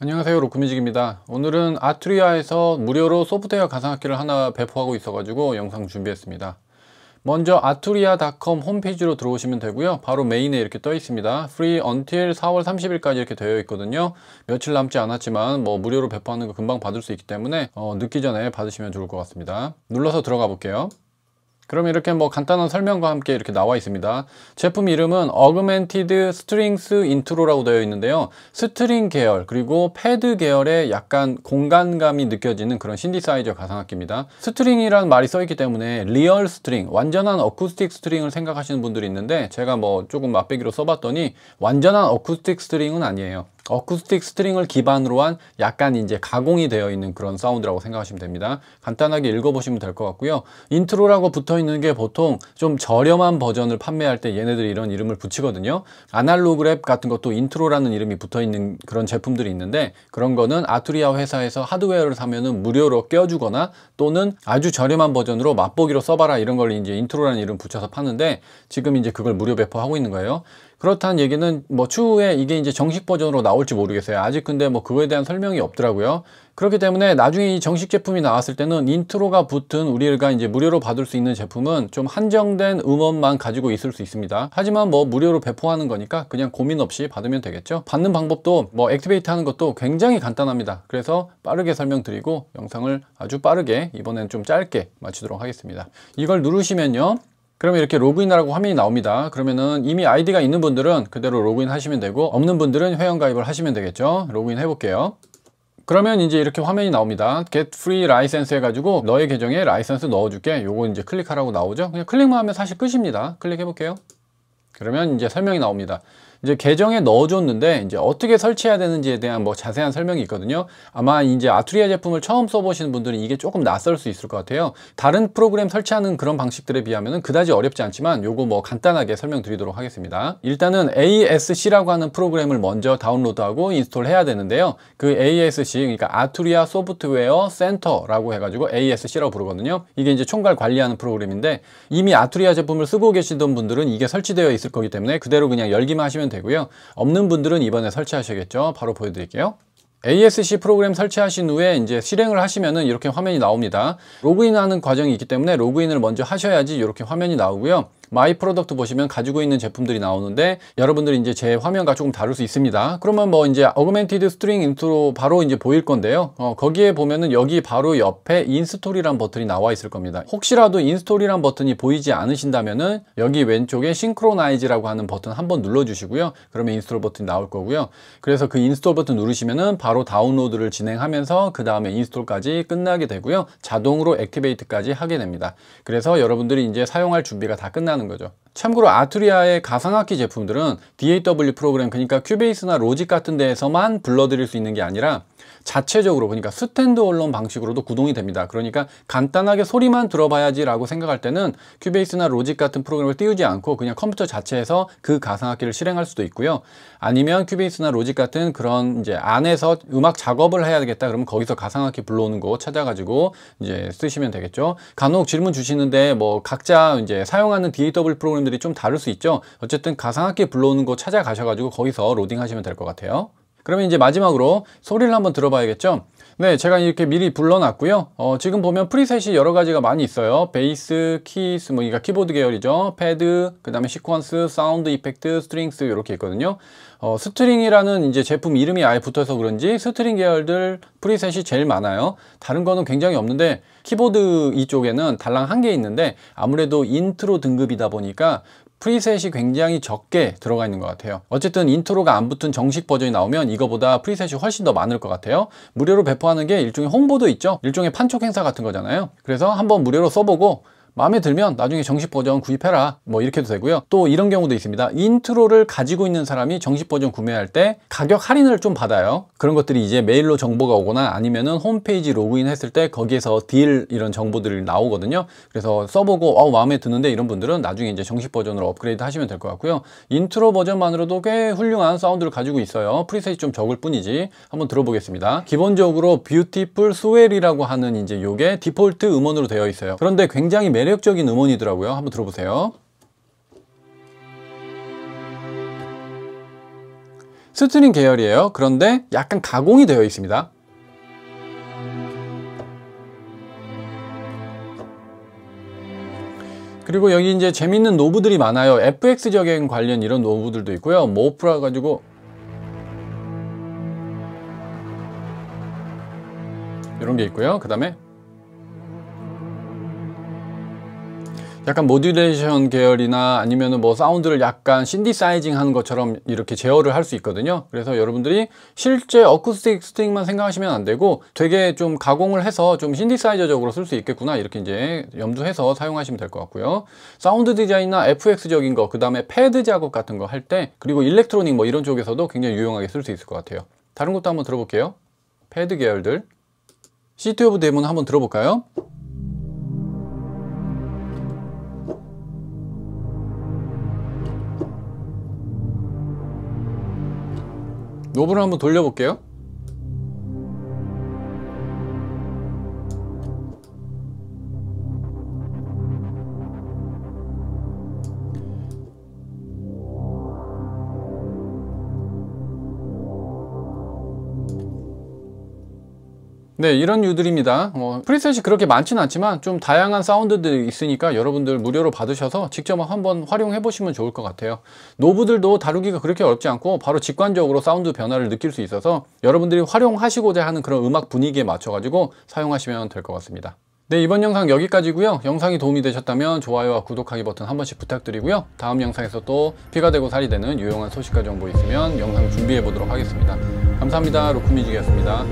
안녕하세요 로크뮤직입니다 오늘은 아트리아에서 무료로 소프트웨어 가상악기를 하나 배포하고 있어가지고 영상 준비했습니다 먼저 아트리아닷컴 홈페이지로 들어오시면 되고요 바로 메인에 이렇게 떠 있습니다 free until 4월 30일까지 이렇게 되어 있거든요 며칠 남지 않았지만 뭐 무료로 배포하는 거 금방 받을 수 있기 때문에 어, 늦기 전에 받으시면 좋을 것 같습니다 눌러서 들어가 볼게요 그럼 이렇게 뭐 간단한 설명과 함께 이렇게 나와 있습니다. 제품 이름은 Augmented Strings Intro라고 되어 있는데요. 스트링 계열 그리고 패드 계열의 약간 공간감이 느껴지는 그런 신디사이저 가상악기입니다. 스트링이란 말이 써있기 때문에 리얼 스트링, 완전한 어쿠스틱 스트링을 생각하시는 분들이 있는데 제가 뭐 조금 맛보기로 써봤더니 완전한 어쿠스틱 스트링은 아니에요. 어쿠스틱 스트링을 기반으로 한 약간 이제 가공이 되어 있는 그런 사운드라고 생각하시면 됩니다. 간단하게 읽어보시면 될 것 같고요. 인트로라고 붙어 있는 게 보통 좀 저렴한 버전을 판매할 때 얘네들이 이런 이름을 붙이거든요. 아날로그랩 같은 것도 인트로라는 이름이 붙어 있는 그런 제품들이 있는데 그런 거는 아투리아 회사에서 하드웨어를 사면은 무료로 껴주거나 또는 아주 저렴한 버전으로 맛보기로 써봐라 이런 걸 이제 인트로라는 이름 붙여서 파는데 지금 이제 그걸 무료 배포하고 있는 거예요. 그렇다는 얘기는 뭐 추후에 이게 이제 정식 버전으로 나올지 모르겠어요. 아직 근데 뭐 그거에 대한 설명이 없더라고요. 그렇기 때문에 나중에 이 정식 제품이 나왔을 때는 인트로가 붙은 우리가 이제 무료로 받을 수 있는 제품은 좀 한정된 음원만 가지고 있을 수 있습니다. 하지만 뭐 무료로 배포하는 거니까 그냥 고민 없이 받으면 되겠죠. 받는 방법도 뭐 액티베이트 하는 것도 굉장히 간단합니다. 그래서 빠르게 설명드리고 영상을 아주 빠르게 이번엔 좀 짧게 마치도록 하겠습니다. 이걸 누르시면요. 그러면 이렇게 로그인하라고 화면이 나옵니다. 그러면은 이미 아이디가 있는 분들은 그대로 로그인 하시면 되고 없는 분들은 회원가입을 하시면 되겠죠. 로그인 해볼게요. 그러면 이제 이렇게 화면이 나옵니다. get free license 해가지고 너의 계정에 라이센스 넣어줄게. 요거 이제 클릭하라고 나오죠. 그냥 클릭만 하면 사실 끝입니다. 클릭해볼게요. 그러면 이제 설명이 나옵니다. 이제 계정에 넣어줬는데 이제 어떻게 설치해야 되는지에 대한 뭐 자세한 설명이 있거든요. 아마 이제 아투리아 제품을 처음 써보시는 분들은 이게 조금 낯설 수 있을 것 같아요. 다른 프로그램 설치하는 그런 방식들에 비하면 그다지 어렵지 않지만 요거 뭐 간단하게 설명드리도록 하겠습니다. 일단은 ASC라고 하는 프로그램을 먼저 다운로드하고 인스톨해야 되는데요. 그 ASC 그러니까 아투리아 소프트웨어 센터라고 해가지고 ASC라고 부르거든요. 이게 이제 총괄 관리하는 프로그램인데 이미 아투리아 제품을 쓰고 계시던 분들은 이게 설치되어 있을 거기 때문에 그대로 그냥 열기만 하시면 하시면 되고요. 없는 분들은 이번에 설치하셔야겠죠. 바로 보여드릴게요. ASC 프로그램 설치하신 후에 이제 실행을 하시면은 이렇게 화면이 나옵니다. 로그인하는 과정이 있기 때문에 로그인을 먼저 하셔야지 이렇게 화면이 나오고요. 마이 프로덕트 보시면 가지고 있는 제품들이 나오는데 여러분들이 이제 제 화면과 조금 다를 수 있습니다. 그러면 뭐 이제 어그멘티드 스트링 인트로 바로 이제 보일 건데요. 어, 거기에 보면은 여기 바로 옆에 인스톨이란 버튼이 나와 있을 겁니다. 혹시라도 인스톨이란 버튼이 보이지 않으신다면은 여기 왼쪽에 싱크로나이즈라고 하는 버튼 한번 눌러주시고요. 그러면 인스톨 버튼이 나올 거고요. 그래서 그 인스톨 버튼 누르시면은 바로 다운로드를 진행하면서 그 다음에 인스톨까지 끝나게 되고요. 자동으로 액티베이트까지 하게 됩니다. 그래서 여러분들이 이제 사용할 준비가 다 끝난 한다는 거죠. 참고로 아투리아의 가상악기 제품들은 DAW 프로그램 그러니까 큐베이스나 로직 같은 데에서만 불러들일 수 있는 게 아니라 자체적으로 그러니까 스탠드 언론 방식으로도 구동이 됩니다. 그러니까 간단하게 소리만 들어봐야지라고 생각할 때는 큐베이스나 로직 같은 프로그램을 띄우지 않고 그냥 컴퓨터 자체에서 그 가상악기를 실행할 수도 있고요. 아니면 큐베이스나 로직 같은 그런 이제 안에서 음악 작업을 해야 되겠다 그러면 거기서 가상악기 불러오는 거 찾아가지고 이제 쓰시면 되겠죠. 간혹 질문 주시는데 뭐 각자 이제 사용하는 DAW 프로그램들이 좀 다를 수 있죠. 어쨌든 가상악기 불러오는 거 찾아가셔가지고 거기서 로딩하시면 될 것 같아요. 그러면 이제 마지막으로 소리를 한번 들어봐야겠죠? 네, 제가 이렇게 미리 불러놨고요. 어, 지금 보면 프리셋이 여러 가지가 많이 있어요. 베이스, 키스, 뭐 이게 그러니까 키보드 계열이죠. 패드, 그 다음에 시퀀스, 사운드 이펙트, 스트링스 이렇게 있거든요. 어, 스트링이라는 이제 제품 이름이 아예 붙어서 그런지 스트링 계열들 프리셋이 제일 많아요. 다른 거는 굉장히 없는데 키보드 이쪽에는 달랑 한 개 있는데 아무래도 인트로 등급이다 보니까 프리셋이 굉장히 적게 들어가 있는 것 같아요 어쨌든 인트로가 안 붙은 정식 버전이 나오면 이거보다 프리셋이 훨씬 더 많을 것 같아요 무료로 배포하는 게 일종의 홍보도 있죠 일종의 판촉 행사 같은 거잖아요 그래서 한번 무료로 써보고 마음에 들면 나중에 정식 버전 구입해라 뭐 이렇게 도 되고요 또 이런 경우도 있습니다 인트로를 가지고 있는 사람이 정식 버전 구매할 때 가격 할인을 좀 받아요 그런 것들이 이제 메일로 정보가 오거나 아니면은 홈페이지 로그인 했을 때 거기에서 딜 이런 정보들이 나오거든요 그래서 써보고 어, 마음에 드는데 이런 분들은 나중에 이제 정식 버전으로 업그레이드 하시면 될 것 같고요 인트로 버전만으로도 꽤 훌륭한 사운드를 가지고 있어요 프리셋이 좀 적을 뿐이지 한번 들어보겠습니다 기본적으로 뷰티풀 스웰이라고 하는 이제 요게 디폴트 음원으로 되어 있어요 그런데 굉장히 매력 매력적인 음원이더라고요. 한번 들어보세요. 스트링 계열이에요. 그런데 약간 가공이 되어 있습니다. 그리고 여기 이제 재밌는 노브들이 많아요. FX적인 관련 이런 노브들도 있고요. 모프라 뭐 가지고 이런 게 있고요. 그 다음에 약간 모듈레이션 계열이나 아니면뭐 사운드를 약간 신디사이징 하는 것처럼 이렇게 제어를 할 수 있거든요 그래서 여러분들이 실제 어쿠스틱 스트링만 생각하시면 안 되고 되게 좀 가공을 해서 좀 신디사이저적으로 쓸 수 있겠구나 이렇게 이제 염두해서 사용하시면 될 것 같고요 사운드 디자인이나 FX적인 거 그 다음에 패드 작업 같은 거 할 때 그리고 일렉트로닉 뭐 이런 쪽에서도 굉장히 유용하게 쓸 수 있을 것 같아요 다른 것도 한번 들어볼게요 패드 계열들 시트 오브 데몬 한번 들어볼까요? 노브를 한번 돌려볼게요 네 이런 유들입니다 뭐 프리셋이 그렇게 많진 않지만 좀 다양한 사운드들이 있으니까 여러분들 무료로 받으셔서 직접 한번 활용해 보시면 좋을 것 같아요 노브들도 다루기가 그렇게 어렵지 않고 바로 직관적으로 사운드 변화를 느낄 수 있어서 여러분들이 활용하시고자 하는 그런 음악 분위기에 맞춰 가지고 사용하시면 될 것 같습니다 네 이번 영상 여기까지고요 영상이 도움이 되셨다면 좋아요와 구독하기 버튼 한 번씩 부탁드리고요 다음 영상에서 또 피가 되고 살이 되는 유용한 소식과 정보 있으면 영상 준비해 보도록 하겠습니다 감사합니다 로쿠미직이습니다